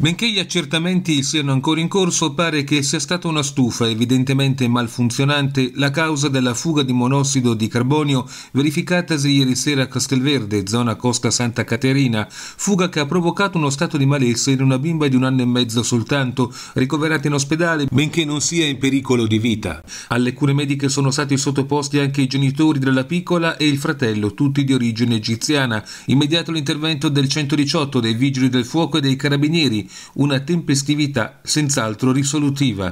Benché gli accertamenti siano ancora in corso, pare che sia stata una stufa evidentemente malfunzionante la causa della fuga di monossido di carbonio verificatasi ieri sera a Castelverde, zona Costa Santa Caterina, fuga che ha provocato uno stato di malessere in una bimba di un anno e mezzo soltanto, ricoverata in ospedale benché non sia in pericolo di vita. Alle cure mediche sono stati sottoposti anche i genitori della piccola e il fratello, tutti di origine egiziana. Immediato l'intervento del 118, dei vigili del fuoco e dei carabinieri una tempestività senz'altro risolutiva.